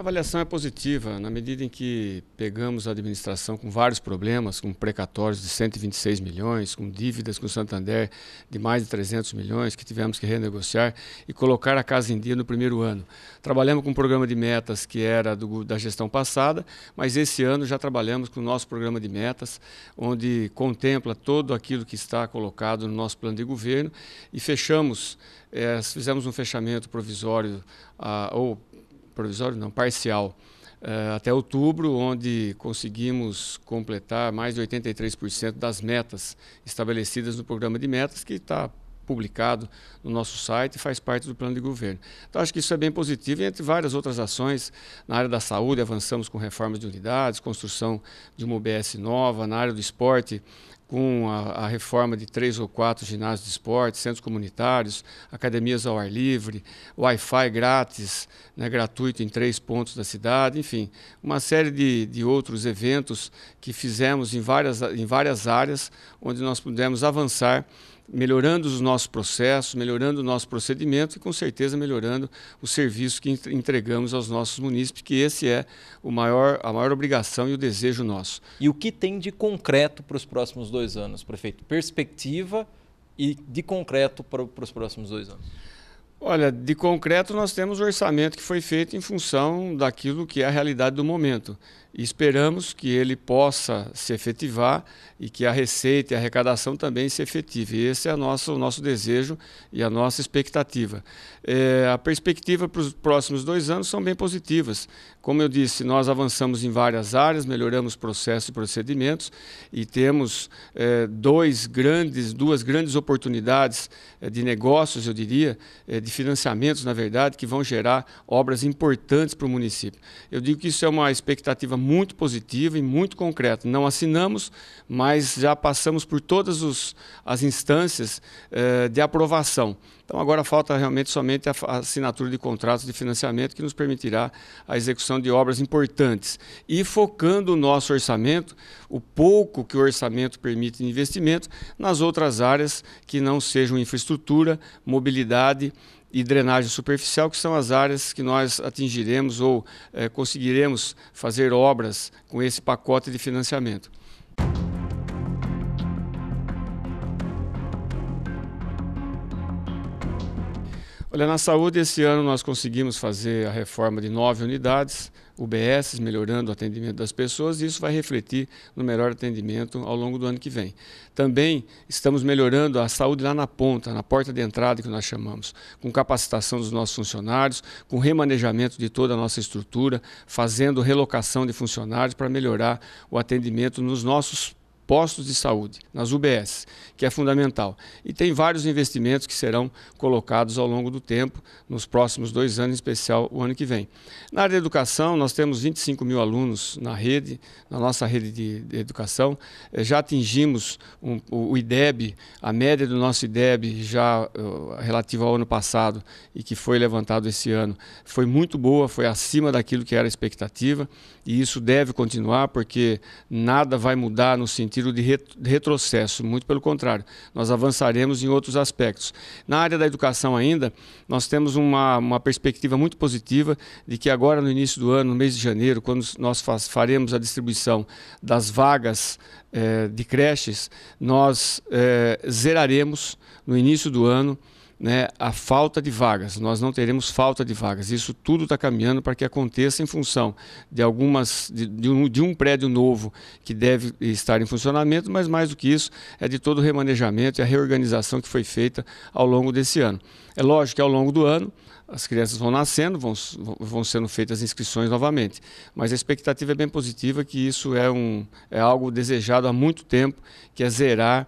A avaliação é positiva na medida em que pegamos a administração com vários problemas, com precatórios de 126 milhões, com dívidas com o Santander de mais de 300 milhões que tivemos que renegociar e colocar a casa em dia no primeiro ano. Trabalhamos com um programa de metas que era do, da gestão passada, mas esse ano já trabalhamos com o nosso programa de metas, onde contempla todo aquilo que está colocado no nosso plano de governo e fechamos, é, fizemos um fechamento provisório a, ah, ou provisório não, parcial, uh, até outubro, onde conseguimos completar mais de 83% das metas estabelecidas no programa de metas, que está publicado no nosso site e faz parte do plano de governo. Então, acho que isso é bem positivo. E entre várias outras ações, na área da saúde, avançamos com reformas de unidades, construção de uma UBS nova, na área do esporte, com a, a, reforma de três ou quatro ginásios de esporte, centros comunitários, academias ao ar livre, Wi-Fi grátis, né, gratuito em três pontos da cidade, enfim, uma série de, de outros eventos que fizemos em várias, em várias áreas onde nós pudemos avançar melhorando os nossos processos, melhorando o nosso procedimento e, com certeza, melhorando o serviço que entregamos aos nossos munícipes, que esse é o maior, a maior obrigação e o desejo nosso. E o que tem de concreto para os próximos dois anos, prefeito? Perspectiva e de concreto para, para os próximos dois anos? Olha, de concreto nós temos o orçamento que foi feito em função daquilo que é a realidade do momento e esperamos que ele possa se efetivar e que a receita e a arrecadação também se efetive. esse é o nosso, o nosso desejo e a nossa expectativa. É, a perspectiva para os próximos dois anos são bem positivas. Como eu disse, nós avançamos em várias áreas, melhoramos processos e procedimentos e temos é, dois grandes, duas grandes oportunidades é, de negócios, eu diria, é, de financiamentos, na verdade, que vão gerar obras importantes para o município. Eu digo que isso é uma expectativa muito positiva e muito concreta. Não assinamos, mas já passamos por todas os, as instâncias eh, de aprovação. Então agora falta realmente somente a, a assinatura de contratos de financiamento que nos permitirá a execução de obras importantes. E focando o nosso orçamento, o pouco que o orçamento permite de investimento, nas outras áreas que não sejam infraestrutura, mobilidade, e drenagem superficial, que são as áreas que nós atingiremos ou é, conseguiremos fazer obras com esse pacote de financiamento. Olha, na saúde, esse ano nós conseguimos fazer a reforma de nove unidades, UBS, melhorando o atendimento das pessoas, e isso vai refletir no melhor atendimento ao longo do ano que vem. Também estamos melhorando a saúde lá na ponta, na porta de entrada que nós chamamos, com capacitação dos nossos funcionários, com remanejamento de toda a nossa estrutura, fazendo relocação de funcionários para melhorar o atendimento nos nossos postos de saúde, nas UBS, que é fundamental. E tem vários investimentos que serão colocados ao longo do tempo, nos próximos dois anos, em especial o ano que vem. Na área de educação, nós temos 25 mil alunos na rede, na nossa rede de, de educação. Eh, já atingimos um, o, IDEB, a média do nosso IDEB, já uh, eh, relativa ao ano passado e que foi levantado esse ano, foi muito boa, foi acima daquilo que era a expectativa, e isso deve continuar, porque nada vai mudar no sentido sentido de retrocesso, muito pelo contrário, nós avançaremos em outros aspectos. Na área da educação ainda, nós temos uma, uma perspectiva muito positiva de que agora no início do ano, no mês de janeiro, quando nós faz, faremos a distribuição das vagas eh, de creches, nós eh, zeraremos no início do ano né, a falta de vagas. Nós não teremos falta de vagas. Isso tudo está caminhando para que aconteça em função de algumas de, de, um, de, um, prédio novo que deve estar em funcionamento, mas mais do que isso é de todo o remanejamento e a reorganização que foi feita ao longo desse ano. É lógico que ao longo do ano as crianças vão nascendo, vão, vão sendo feitas inscrições novamente, mas a expectativa é bem positiva que isso é, um, é algo desejado há muito tempo, que é zerar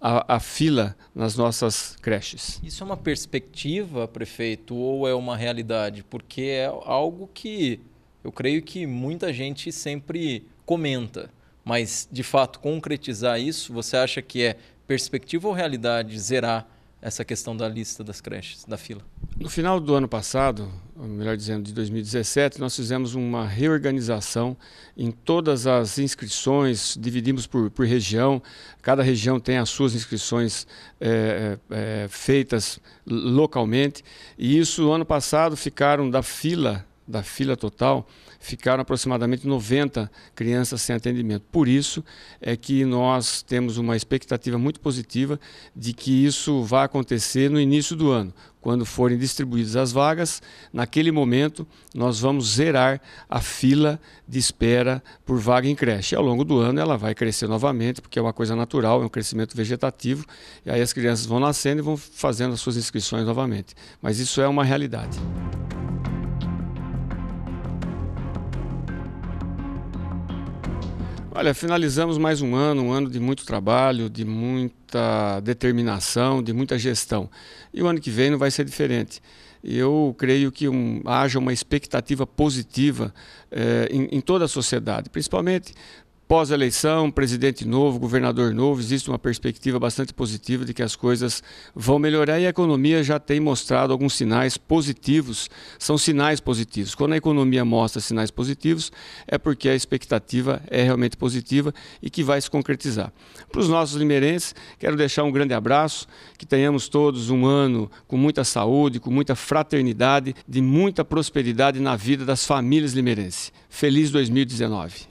a, a, fila nas nossas creches. Isso é uma perspectiva, prefeito, ou é uma realidade? Porque é algo que eu creio que muita gente sempre comenta, mas de fato concretizar isso, você acha que é perspectiva ou realidade zerar essa questão da lista das creches, da fila. No final do ano passado, melhor dizendo, de 2017, nós fizemos uma reorganização em todas as inscrições, dividimos por, por região, cada região tem as suas inscrições é, é, feitas localmente, e isso, ano passado, ficaram da fila da fila total, ficaram aproximadamente 90 crianças sem atendimento. Por isso é que nós temos uma expectativa muito positiva de que isso vá acontecer no início do ano. Quando forem distribuídas as vagas, naquele momento nós vamos zerar a fila de espera por vaga em creche. E ao longo do ano ela vai crescer novamente, porque é uma coisa natural, é um crescimento vegetativo, e aí as crianças vão nascendo e vão fazendo as suas inscrições novamente. Mas isso é uma realidade. Olha, finalizamos mais um ano, um ano de muito trabalho, de muita determinação, de muita gestão. E o ano que vem não vai ser diferente. Eu creio que um, haja uma expectativa positiva eh, em, em toda a sociedade, principalmente pós-eleição, presidente novo, governador novo, existe uma perspectiva bastante positiva de que as coisas vão melhorar e a economia já tem mostrado alguns sinais positivos, são sinais positivos. Quando a economia mostra sinais positivos, é porque a expectativa é realmente positiva e que vai se concretizar. Para os nossos limeirenses, quero deixar um grande abraço, que tenhamos todos um ano com muita saúde, com muita fraternidade, de muita prosperidade na vida das famílias limeirenses. Feliz 2019.